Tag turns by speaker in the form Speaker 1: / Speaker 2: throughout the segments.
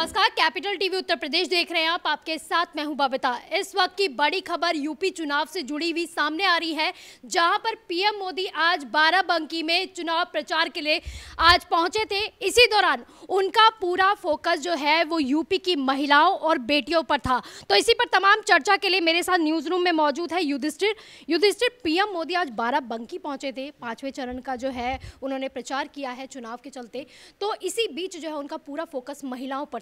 Speaker 1: नमस्कार capital TV उत्तर प्रदेश देख रहे हैं आप आपके साथ मैं हूं बबिता इस वक्त की बड़ी खबर यूपी चुनाव से जुड़ी हुई सामने आ रही है जहां पर पीएम मोदी आज बाराबंकी में चुनाव प्रचार के लिए आज पहुंचे थे इसी दौरान उनका पूरा फोकस जो है वो यूपी की महिलाओं और बेटियों पर था तो इसी पर तमाम चर्चा के लिए मेरे साथ न्यूज रूम में मौजूद है युधिष्ठिर युधिष्ठिर पीएम मोदी आज बाराबंकी पहुंचे थे पांचवें चरण का जो है उन्होंने प्रचार किया है चुनाव के चलते तो इसी बीच जो है उनका पूरा फोकस महिलाओं पर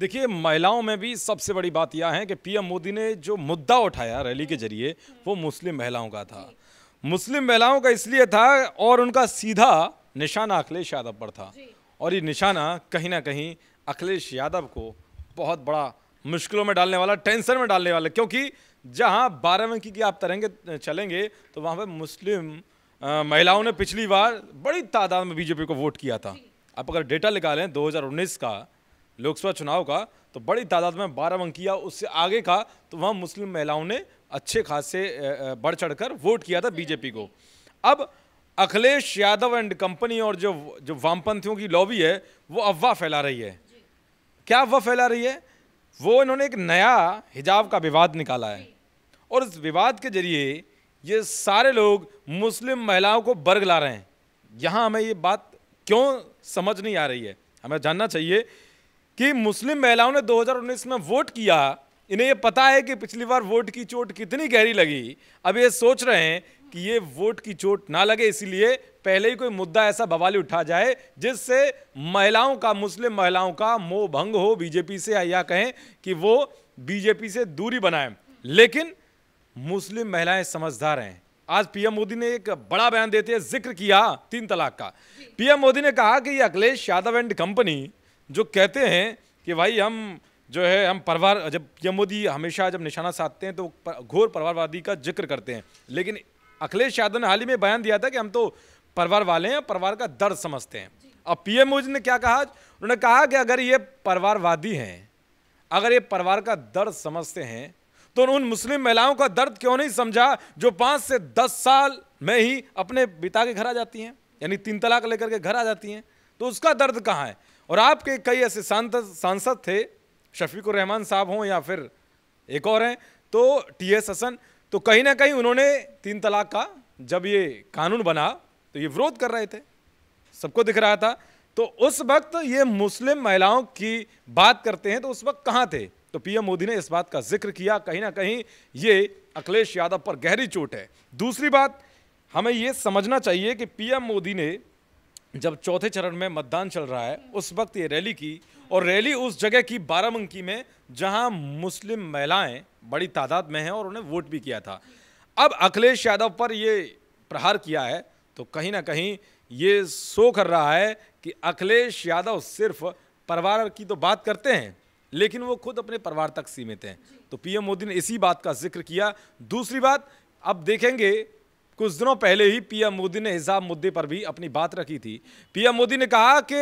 Speaker 2: देखिए महिलाओं में भी सबसे बड़ी बात यह है कि पीएम मोदी ने जो मुद्दा उठाया रैली के जरिए वो मुस्लिम महिलाओं का था मुस्लिम महिलाओं का इसलिए था और उनका सीधा निशाना अखिलेश यादव पर था और ये निशाना कहीं ना कहीं अखिलेश यादव को बहुत बड़ा मुश्किलों में डालने वाला टेंशन में डालने वाला क्योंकि जहां बारहवें की आप तरेंगे चलेंगे तो वहां पर मुस्लिम महिलाओं ने पिछली बार बड़ी तादाद में बीजेपी को वोट किया था आप अगर डेटा निकालें दो का लोकसभा चुनाव का तो बड़ी तादाद में बारह अंक उससे आगे का तो वहाँ मुस्लिम महिलाओं ने अच्छे खासे बढ़ चढ़कर वोट किया था बीजेपी को अब अखिलेश यादव एंड कंपनी और जो जो वामपंथियों की लॉबी है वो अफवाह फैला रही है क्या अफवाह फैला रही है वो इन्होंने एक नया हिजाब का विवाद निकाला है और इस विवाद के जरिए ये सारे लोग मुस्लिम महिलाओं को बर्ग ला रहे हैं यहाँ हमें ये बात क्यों समझ नहीं आ रही है हमें जानना चाहिए कि मुस्लिम महिलाओं ने 2019 में वोट किया इन्हें ये पता है कि पिछली बार वोट की चोट कितनी गहरी लगी अब ये सोच रहे हैं कि ये वोट की चोट ना लगे इसीलिए पहले ही कोई मुद्दा ऐसा बवाली उठा जाए जिससे महिलाओं का मुस्लिम महिलाओं का मोह भंग हो बीजेपी से या कहें कि वो बीजेपी से दूरी बनाए लेकिन मुस्लिम महिलाएं समझदार हैं आज पीएम मोदी ने एक बड़ा बयान देते हैं जिक्र किया तीन तलाक का पीएम मोदी ने कहा कि ये अखिलेश यादव एंड कंपनी जो कहते हैं कि भाई हम जो है हम परिवार जब पीएम मोदी हमेशा जब निशाना साधते हैं तो घोर परिवारवादी का जिक्र करते हैं लेकिन अखिलेश यादव ने हाल ही में बयान दिया था कि हम तो परिवार वाले हैं परिवार का दर्द समझते हैं अब पीएम मोदी ने क्या कहा उन्होंने कहा कि अगर ये परिवारवादी हैं अगर ये परिवार का दर्द समझते हैं तो उन मुस्लिम महिलाओं का दर्द क्यों नहीं समझा जो पाँच से दस साल में ही अपने पिता के घर आ जाती हैं यानी तीन तलाक लेकर के घर आ जाती हैं तो उसका दर्द कहाँ है और आपके कई ऐसे सांसद थे शफीक रहमान साहब हों या फिर एक और हैं तो टी एस हसन तो कहीं ना कहीं उन्होंने तीन तलाक का जब ये कानून बना तो ये विरोध कर रहे थे सबको दिख रहा था तो उस वक्त ये मुस्लिम महिलाओं की बात करते हैं तो उस वक्त कहाँ थे तो पीएम मोदी ने इस बात का जिक्र किया कहीं ना कहीं ये अखिलेश यादव पर गहरी चोट है दूसरी बात हमें ये समझना चाहिए कि पीएम मोदी ने जब चौथे चरण में मतदान चल रहा है उस वक्त ये रैली की और रैली उस जगह की बाराबंकी में जहां मुस्लिम महिलाएं बड़ी तादाद में हैं और उन्हें वोट भी किया था अब अखिलेश यादव पर ये प्रहार किया है तो कहीं ना कहीं ये शो कर रहा है कि अखिलेश यादव सिर्फ परिवार की तो बात करते हैं लेकिन वो खुद अपने परिवार तक सीमित हैं तो पीएम मोदी ने इसी बात का जिक्र किया दूसरी बात अब देखेंगे कुछ दिनों पहले ही पीएम मोदी ने हिजाब मुद्दे पर भी अपनी बात रखी थी पीएम मोदी ने कहा कि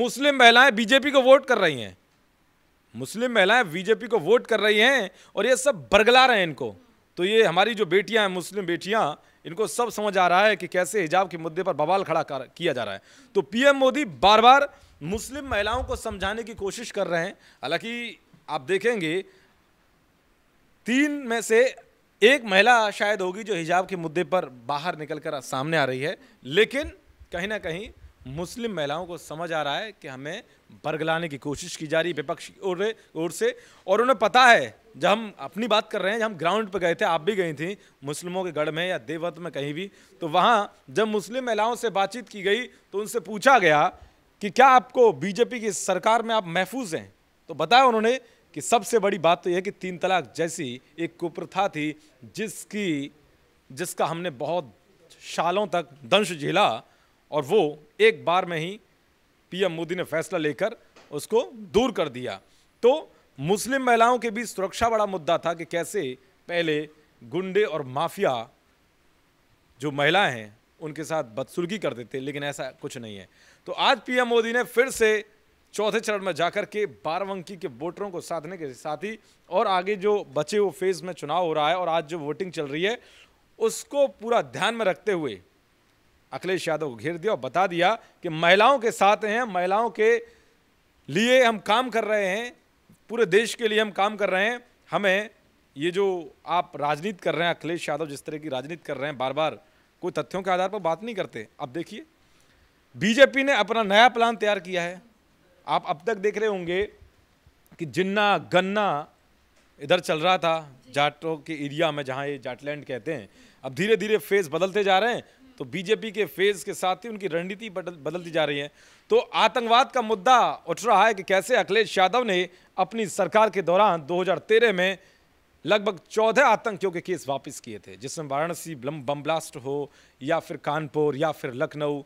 Speaker 2: मुस्लिम महिलाएं बीजेपी को वोट कर रही हैं मुस्लिम महिलाएं बीजेपी को वोट कर रही हैं और ये सब बरगला रहे हैं इनको तो ये हमारी जो बेटियां हैं मुस्लिम बेटियां इनको सब समझ आ रहा है कि कैसे हिजाब के मुद्दे पर बवाल खड़ा कर, किया जा रहा है तो पीएम मोदी बार बार मुस्लिम महिलाओं को समझाने की कोशिश कर रहे हैं हालांकि आप देखेंगे तीन में से एक महिला शायद होगी जो हिजाब के मुद्दे पर बाहर निकल कर सामने आ रही है लेकिन कहीं ना कहीं मुस्लिम महिलाओं को समझ आ रहा है कि हमें बरगलाने की कोशिश की जा रही है विपक्ष की ओर ओर से और उन्हें पता है जब हम अपनी बात कर रहे हैं जब हम ग्राउंड पर गए थे आप भी गई थी मुस्लिमों के गढ़ में या देवत में कहीं भी तो वहाँ जब मुस्लिम महिलाओं से बातचीत की गई तो उनसे पूछा गया कि क्या आपको बीजेपी की सरकार में आप महफूज हैं तो बताया उन्होंने कि सबसे बड़ी बात तो यह कि तीन तलाक जैसी एक कुप्रथा थी जिसकी जिसका हमने बहुत सालों तक दंश झेला और वो एक बार में ही पीएम मोदी ने फैसला लेकर उसको दूर कर दिया तो मुस्लिम महिलाओं के बीच सुरक्षा बड़ा मुद्दा था कि कैसे पहले गुंडे और माफिया जो महिलाएं हैं उनके साथ बदसुलगी करते थे लेकिन ऐसा कुछ नहीं है तो आज पीएम मोदी ने फिर से चौथे चरण में जाकर के बारह अंकी के वोटरों को साधने के साथ ही और आगे जो बचे हुए फेज में चुनाव हो रहा है और आज जो वोटिंग चल रही है उसको पूरा ध्यान में रखते हुए अखिलेश यादव को घेर दिया और बता दिया कि महिलाओं के साथ हैं महिलाओं के लिए हम काम कर रहे हैं पूरे देश के लिए हम काम कर रहे हैं हमें ये जो आप राजनीति कर रहे हैं अखिलेश यादव जिस तरह की राजनीति कर रहे हैं बार बार कोई तथ्यों के आधार पर बात नहीं करते अब देखिए बीजेपी ने अपना नया प्लान तैयार किया है आप अब तक देख रहे होंगे कि जिन्ना गन्ना इधर चल रहा था जाटों के एरिया में जहाँ ये जाटलैंड कहते हैं अब धीरे धीरे फेज बदलते जा रहे हैं तो बीजेपी के फेज के साथ ही उनकी रणनीति बदल, बदलती जा रही है तो आतंकवाद का मुद्दा उठ रहा है कि कैसे अखिलेश यादव ने अपनी सरकार के दौरान 2013 में लगभग चौदह आतंकियों के केस वापस किए थे जिसमें वाराणसी बम ब्लास्ट हो या फिर कानपुर या फिर लखनऊ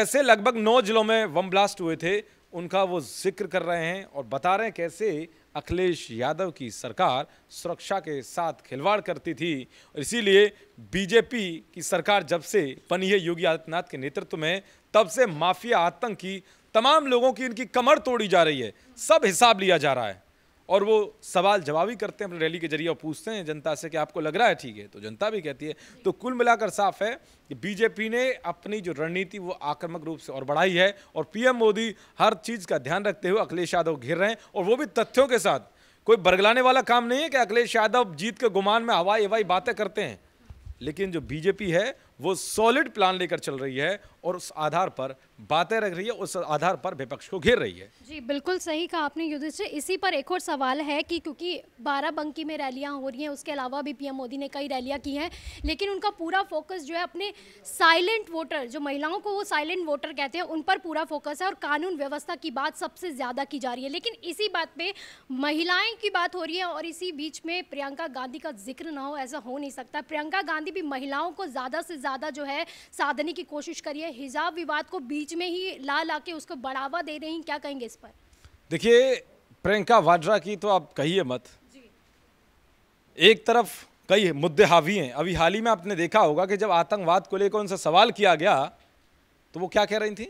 Speaker 2: ऐसे लगभग नौ जिलों में बम ब्लास्ट हुए थे उनका वो जिक्र कर रहे हैं और बता रहे हैं कैसे अखिलेश यादव की सरकार सुरक्षा के साथ खिलवाड़ करती थी और इसीलिए बीजेपी की सरकार जब से बनी है योगी आदित्यनाथ के नेतृत्व में तब से माफिया आतंक की तमाम लोगों की इनकी कमर तोड़ी जा रही है सब हिसाब लिया जा रहा है और वो सवाल जवाब ही करते हैं अपनी रैली के जरिए और पूछते हैं जनता से कि आपको लग रहा है ठीक है तो जनता भी कहती है तो कुल मिलाकर साफ है कि बीजेपी ने अपनी जो रणनीति वो आक्रामक रूप से और बढ़ाई है और पीएम मोदी हर चीज़ का ध्यान रखते हुए अखिलेश यादव घिर रहे हैं और वो भी तथ्यों के साथ कोई बरगलाने वाला काम नहीं है कि अखिलेश यादव जीत के गुमान में हवाई हवाई बातें करते हैं लेकिन जो बीजेपी है वो सॉलिड प्लान लेकर चल रही है और उस आधार पर बातें रख रही है उस आधार पर विपक्ष को घेर रही है
Speaker 1: जी बिल्कुल सही कहा आपने युधिष्ठिर इसी पर एक और सवाल है कि क्योंकि बाराबंकी में रैलियां हो रही हैं उसके अलावा भी पीएम मोदी ने कई रैलियां की हैं लेकिन उनका पूरा फोकस जो है अपने साइलेंट वोटर जो महिलाओं को वो साइलेंट वोटर कहते हैं उन पर पूरा फोकस है और कानून व्यवस्था की बात सबसे ज़्यादा की जा रही है लेकिन इसी बात पर महिलाएं की बात हो रही है और इसी बीच में प्रियंका गांधी का जिक्र ना हो ऐसा हो नहीं सकता प्रियंका गांधी भी महिलाओं को ज़्यादा से ज़्यादा जो है साधने की कोशिश करी है हिजाब विवाद को बीच में ही ला ला के उसको बढ़ावा दे रही क्या कहेंगे इस पर
Speaker 2: देखिए प्रियंका वाड्रा की तो आप कहिए मत एक तरफ कई मुद्दे हावी हैं अभी हाल ही में आपने देखा होगा कि जब आतंकवाद को लेकर उनसे सवाल किया गया तो वो क्या कह रही थी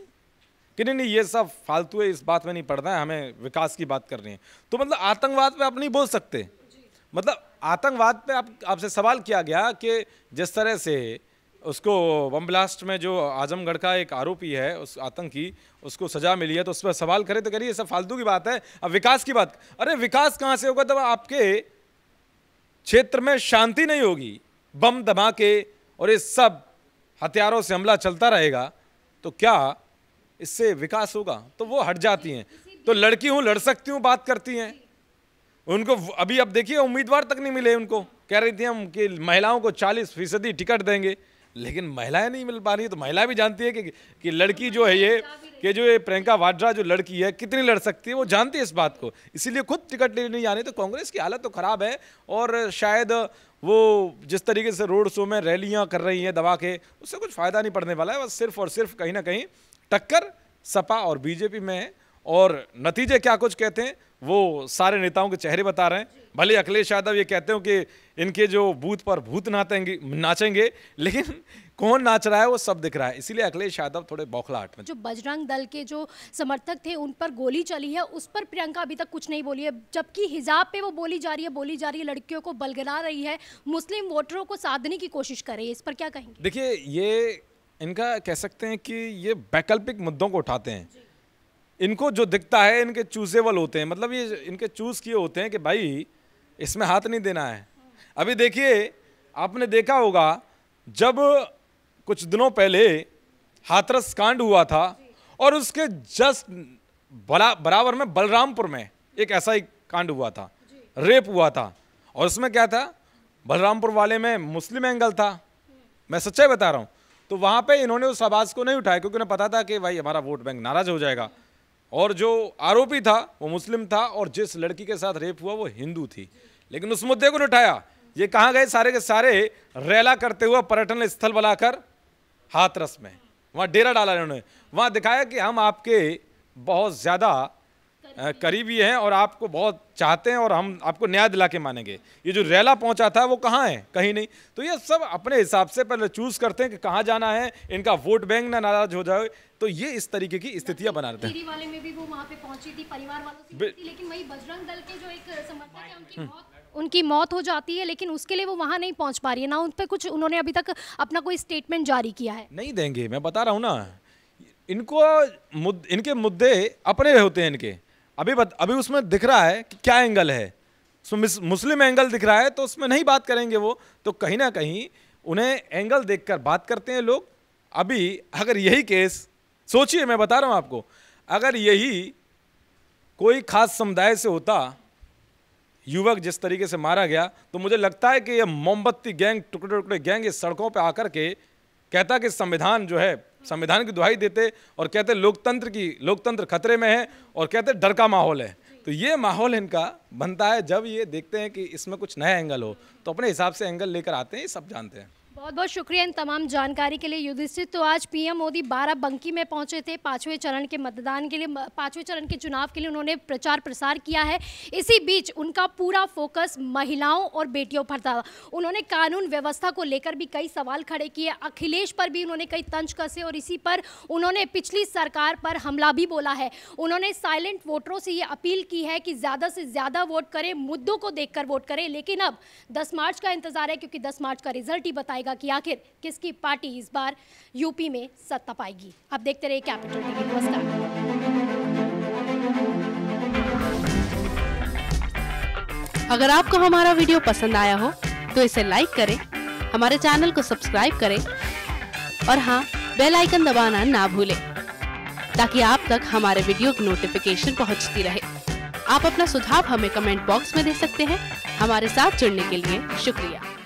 Speaker 2: कि नहीं नहीं ये सब फालतू है इस बात में नहीं पड़ना है हमें विकास की बात करनी है तो मतलब आतंकवाद पे आप नहीं बोल सकते मतलब आतंकवाद पे आप आपसे सवाल किया गया कि जिस तरह से उसको बम ब्लास्ट में जो आजमगढ़ का एक आरोपी है उस आतंकी उसको सजा मिली है तो उस पर सवाल करें तो करिए सब फालतू की बात है अब विकास की बात अरे विकास कहाँ से होगा तब आपके क्षेत्र में शांति नहीं होगी बम धमाके और ये सब हथियारों से हमला चलता रहेगा तो क्या इससे विकास होगा तो वो हट जाती हैं तो लड़की हूँ लड़ सकती हूँ बात करती हैं उनको अभी अब देखिए उम्मीदवार तक नहीं मिले उनको कह रही थी हम कि महिलाओं को 40 फीसदी टिकट देंगे लेकिन महिलाएं नहीं मिल पा रही है तो महिला भी जानती है कि कि लड़की जो है ये कि जो ये प्रियंका वाड्रा जो लड़की है कितनी लड़ सकती है वो जानती है इस बात को इसीलिए खुद टिकट लेने नहीं आने तो कांग्रेस की हालत तो ख़राब है और शायद वो जिस तरीके से रोड शो में रैलियाँ कर रही हैं दवा के उससे कुछ फ़ायदा नहीं पड़ने वाला है बस सिर्फ और सिर्फ कहीं ना कहीं टक्कर सपा और बीजेपी में है और नतीजे क्या कुछ कहते हैं वो सारे नेताओं के चेहरे बता रहे हैं भले अखिलेश यादव ये कहते हो कि इनके जो बूथ पर भूत नाचेंगे नाचेंगे लेकिन कौन नाच रहा है वो सब दिख रहा है इसीलिए अखिलेश यादव थोड़े बौखलाहट में जो
Speaker 1: बजरंग दल के जो समर्थक थे उन पर गोली चली है उस पर प्रियंका अभी तक कुछ नहीं बोली है जबकि हिजाब पे वो बोली जा रही है बोली जा रही है लड़कियों को बलगला रही है मुस्लिम वोटरों को साधने की कोशिश कर रही है इस पर क्या कहेंगे
Speaker 2: देखिए ये इनका कह सकते हैं कि ये वैकल्पिक मुद्दों को उठाते हैं इनको जो दिखता है इनके चूजेबल होते हैं मतलब ये इनके चूज़ किए होते हैं कि भाई इसमें हाथ नहीं देना है अभी देखिए आपने देखा होगा जब कुछ दिनों पहले हाथरस कांड हुआ था और उसके जस्ट बराबर में बलरामपुर में एक ऐसा ही कांड हुआ था रेप हुआ था और उसमें क्या था बलरामपुर वाले में मुस्लिम एंगल था मैं सच्चाई बता रहा हूँ तो वहाँ पे इन्होंने उस आवाज़ को नहीं उठाया क्योंकि उन्हें पता था कि भाई हमारा वोट बैंक नाराज़ हो जाएगा और जो आरोपी था वो मुस्लिम था और जिस लड़की के साथ रेप हुआ वो हिंदू थी लेकिन उस मुद्दे को उठाया ये कहाँ गए सारे के सारे रैला करते हुए पर्यटन स्थल बनाकर हाथरस में वहाँ डेरा डाला उन्होंने वहाँ दिखाया कि हम आपके बहुत ज़्यादा करीबी हैं और आपको बहुत चाहते हैं और हम आपको न्याय दिला के मानेंगे ये जो रैला पहुंचा था वो कहाँ है कहीं नहीं तो ये सब अपने हिसाब से पहले चूज़ करते हैं कि कहाँ जाना है इनका वोट बैंक ना नाराज हो जाए तो ये इस तरीके की स्थितियाँ बना रहे
Speaker 1: हैं उनकी हम्म। मौत उनकी मौत हो जाती है लेकिन उसके लिए वो वहाँ नहीं पहुँच पा रही है ना उन पर कुछ उन्होंने अभी तक अपना कोई स्टेटमेंट जारी किया है
Speaker 2: नहीं देंगे मैं बता रहा हूँ ना इनको मुद, इनके मुद्दे अपने होते हैं इनके अभी बत, अभी उसमें दिख रहा है कि क्या एंगल है उसमें मुस्लिम एंगल दिख रहा है तो उसमें नहीं बात करेंगे वो तो कहीं ना कहीं उन्हें एंगल देखकर बात करते हैं लोग अभी अगर यही केस सोचिए मैं बता रहा हूँ आपको अगर यही कोई खास समुदाय से होता युवक जिस तरीके से मारा गया तो मुझे लगता है कि यह मोमबत्ती गैंग टुकड़े टुकड़े गैंग ये सड़कों पर आकर के कहता कि संविधान जो है संविधान की दुहाई देते और कहते लोकतंत्र की लोकतंत्र खतरे में है और कहते डर का माहौल है तो ये माहौल इनका बनता है जब ये देखते हैं कि इसमें कुछ नया एंगल हो तो अपने हिसाब से एंगल लेकर आते हैं ये सब जानते हैं
Speaker 1: बहुत बहुत शुक्रिया इन तमाम जानकारी के लिए युधिष्ठिर तो आज पीएम मोदी बंकी में पहुंचे थे पाँचवें चरण के मतदान के लिए पाँचवें चरण के चुनाव के लिए उन्होंने प्रचार प्रसार किया है इसी बीच उनका पूरा फोकस महिलाओं और बेटियों पर था उन्होंने कानून व्यवस्था को लेकर भी कई सवाल खड़े किए अखिलेश पर भी उन्होंने कई तंज कसे और इसी पर उन्होंने पिछली सरकार पर हमला भी बोला है उन्होंने साइलेंट वोटरों से ये अपील की है कि ज़्यादा से ज़्यादा वोट करें मुद्दों को देखकर वोट करें लेकिन अब दस मार्च का इंतज़ार है क्योंकि दस मार्च का रिजल्ट ही बताएगा जाएगा कि आखिर किसकी पार्टी इस बार यूपी में सत्ता पाएगी अब देखते रहिए कैपिटल टीवी नमस्कार अगर आपको हमारा वीडियो पसंद आया हो तो इसे लाइक करें हमारे चैनल को सब्सक्राइब करें और हाँ बेल आइकन दबाना ना भूलें ताकि आप तक हमारे वीडियो की नोटिफिकेशन पहुंचती रहे आप अपना सुझाव हमें कमेंट बॉक्स में दे सकते हैं हमारे साथ जुड़ने के लिए शुक्रिया